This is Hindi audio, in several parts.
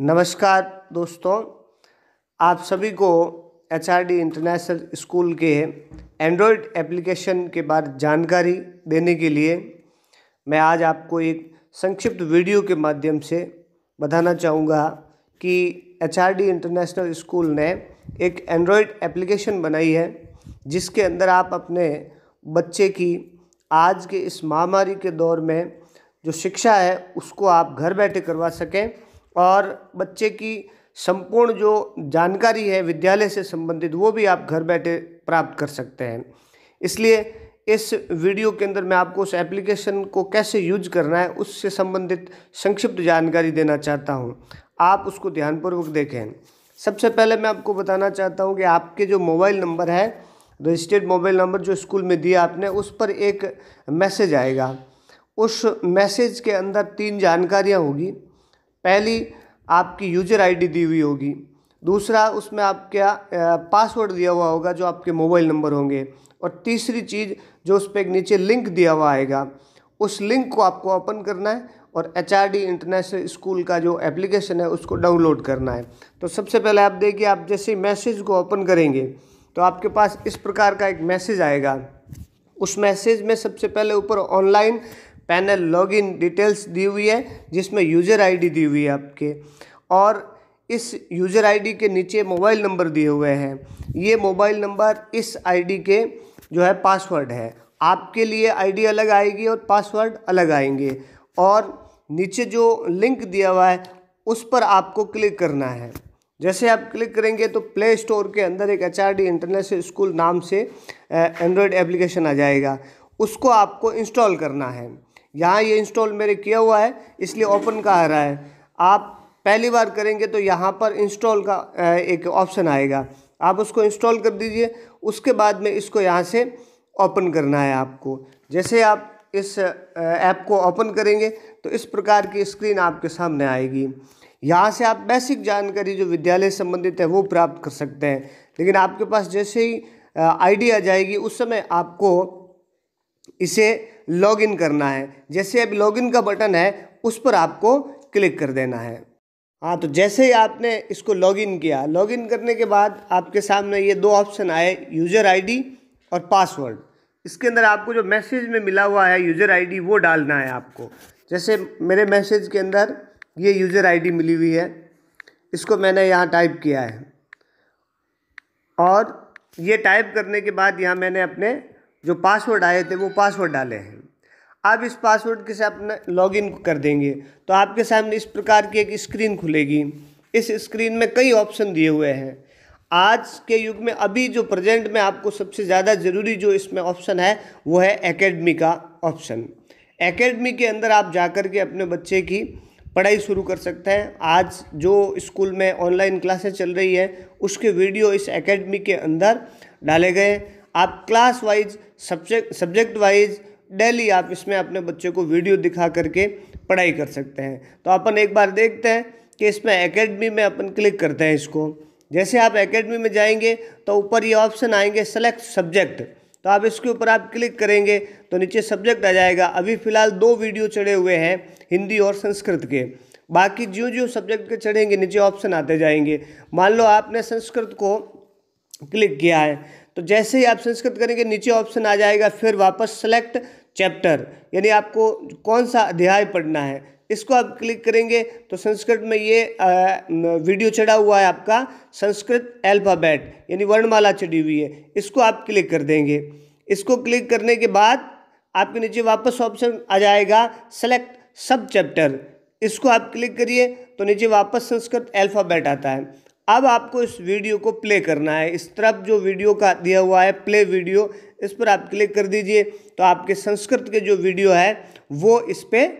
नमस्कार दोस्तों आप सभी को एच इंटरनेशनल स्कूल के एंड्रॉयड एप्लीकेशन के बारे जानकारी देने के लिए मैं आज आपको एक संक्षिप्त वीडियो के माध्यम से बताना चाहूँगा कि एच इंटरनेशनल स्कूल ने एक एंड्रॉयड एप्लीकेशन बनाई है जिसके अंदर आप अपने बच्चे की आज के इस महामारी के दौर में जो शिक्षा है उसको आप घर बैठे करवा सकें और बच्चे की संपूर्ण जो जानकारी है विद्यालय से संबंधित वो भी आप घर बैठे प्राप्त कर सकते हैं इसलिए इस वीडियो के अंदर मैं आपको उस एप्लीकेशन को कैसे यूज करना है उससे संबंधित संक्षिप्त जानकारी देना चाहता हूँ आप उसको ध्यानपूर्वक देखें सबसे पहले मैं आपको बताना चाहता हूँ कि आपके जो मोबाइल नंबर है रजिस्टर्ड मोबाइल नंबर जो स्कूल में दिया आपने उस पर एक मैसेज आएगा उस मैसेज के अंदर तीन जानकारियाँ होगी पहली आपकी यूजर आईडी दी हुई होगी दूसरा उसमें आपका पासवर्ड दिया हुआ होगा जो आपके मोबाइल नंबर होंगे और तीसरी चीज़ जो उस पर एक नीचे लिंक दिया हुआ आएगा उस लिंक को आपको ओपन करना है और एच इंटरनेशनल स्कूल का जो एप्लीकेशन है उसको डाउनलोड करना है तो सबसे पहले आप देखिए आप जैसे मैसेज को ओपन करेंगे तो आपके पास इस प्रकार का एक मैसेज आएगा उस मैसेज में सबसे पहले ऊपर ऑनलाइन पैनल लॉगिन डिटेल्स दी हुई है जिसमें यूज़र आईडी दी हुई है आपके और इस यूज़र आईडी के नीचे मोबाइल नंबर दिए हुए हैं ये मोबाइल नंबर इस आईडी के जो है पासवर्ड है आपके लिए आईडी अलग आएगी और पासवर्ड अलग आएंगे और नीचे जो लिंक दिया हुआ है उस पर आपको क्लिक करना है जैसे आप क्लिक करेंगे तो प्ले स्टोर के अंदर एक एच आर इंटरनेशनल स्कूल नाम से एंड्रॉयड एप्लीकेशन आ जाएगा उसको आपको इंस्टॉल करना है यहाँ ये इंस्टॉल मेरे किया हुआ है इसलिए ओपन का आ रहा है आप पहली बार करेंगे तो यहाँ पर इंस्टॉल का एक ऑप्शन आएगा आप उसको इंस्टॉल कर दीजिए उसके बाद में इसको यहाँ से ओपन करना है आपको जैसे आप इस ऐप को ओपन करेंगे तो इस प्रकार की स्क्रीन आपके सामने आएगी यहाँ से आप बेसिक जानकारी जो विद्यालय संबंधित है वो प्राप्त कर सकते हैं लेकिन आपके पास जैसे ही आईडी आ जाएगी उस समय आपको इसे लॉगिन करना है जैसे अब लॉगिन का बटन है उस पर आपको क्लिक कर देना है हाँ तो जैसे ही आपने इसको लॉगिन किया लॉगिन करने के बाद आपके सामने ये दो ऑप्शन आए यूज़र आईडी और पासवर्ड इसके अंदर आपको जो मैसेज में मिला हुआ है यूज़र आईडी वो डालना है आपको जैसे मेरे मैसेज के अंदर ये यूज़र आईडी मिली हुई है इसको मैंने यहाँ टाइप किया है और ये टाइप करने के बाद यहाँ मैंने अपने जो पासवर्ड आए थे वो पासवर्ड डाले हैं आप इस पासवर्ड के साथ अपना लॉगिन कर देंगे तो आपके सामने इस प्रकार की एक स्क्रीन खुलेगी इस स्क्रीन में कई ऑप्शन दिए हुए हैं आज के युग में अभी जो प्रेजेंट में आपको सबसे ज़्यादा ज़रूरी जो इसमें ऑप्शन है वो है एकेडमी का ऑप्शन एकेडमी के अंदर आप जा कर के अपने बच्चे की पढ़ाई शुरू कर सकते हैं आज जो स्कूल में ऑनलाइन क्लासेस चल रही है उसके वीडियो इस एकेडमी के अंदर डाले गए आप class wise subject subject wise daily आप इसमें अपने बच्चे को वीडियो दिखा करके पढ़ाई कर सकते हैं तो अपन एक बार देखते हैं कि इसमें एकेडमी में अपन क्लिक करते हैं इसको जैसे आप एकेडमी में जाएंगे तो ऊपर ये ऑप्शन आएंगे सेलेक्ट सब्जेक्ट तो आप इसके ऊपर आप क्लिक करेंगे तो नीचे सब्जेक्ट आ जाएगा अभी फ़िलहाल दो वीडियो चढ़े हुए हैं हिंदी और संस्कृत के बाकी जो जो सब्जेक्ट के चढ़ेंगे नीचे ऑप्शन आते जाएंगे मान लो आपने संस्कृत को क्लिक किया है तो जैसे ही आप संस्कृत करेंगे नीचे ऑप्शन आ जाएगा फिर वापस सेलेक्ट चैप्टर यानी आपको कौन सा अध्याय पढ़ना है इसको आप क्लिक करेंगे तो संस्कृत में ये आ, वीडियो चढ़ा हुआ है आपका संस्कृत अल्फ़ाबेट यानी वर्णमाला चढ़ी हुई है इसको आप क्लिक कर देंगे इसको क्लिक करने के बाद आपके नीचे वापस ऑप्शन आ जाएगा सेलेक्ट सब चैप्टर इसको आप क्लिक करिए तो नीचे वापस संस्कृत अल्फ़ाबेट आता है अब आपको इस वीडियो को प्ले करना है इस तरफ जो वीडियो का दिया हुआ है प्ले वीडियो इस पर आप क्लिक कर दीजिए तो आपके संस्कृत के जो वीडियो है वो इस पर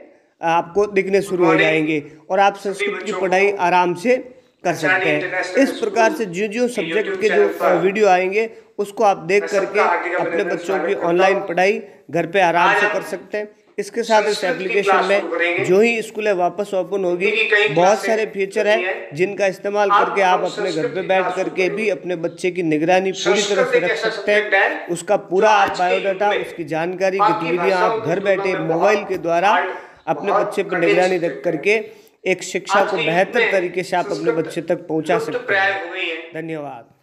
आपको दिखने शुरू हो जाएंगे और आप संस्कृत की पढ़ाई आराम से कर सकते हैं इस प्रकार से जो जो सब्जेक्ट के जो वीडियो आएंगे उसको आप देख करके अपने बच्चों की ऑनलाइन पढ़ाई घर पे आराम से कर सकते हैं इसके साथ इस एप्लीकेशन में जो ही स्कूल है वापस ओपन होगी बहुत सारे फीचर हैं जिनका इस्तेमाल करके आप अपने घर पे बैठ करके भी अपने बच्चे की निगरानी पूरी तरह से रख सकते हैं उसका पूरा आप बायोडाटा उसकी जानकारी गतिविधियाँ आप घर बैठे मोबाइल के द्वारा अपने बच्चे पर निगरानी रख करके एक शिक्षा को बेहतर तरीके से आप अपने बच्चे तक पहुँचा तो सकते हैं धन्यवाद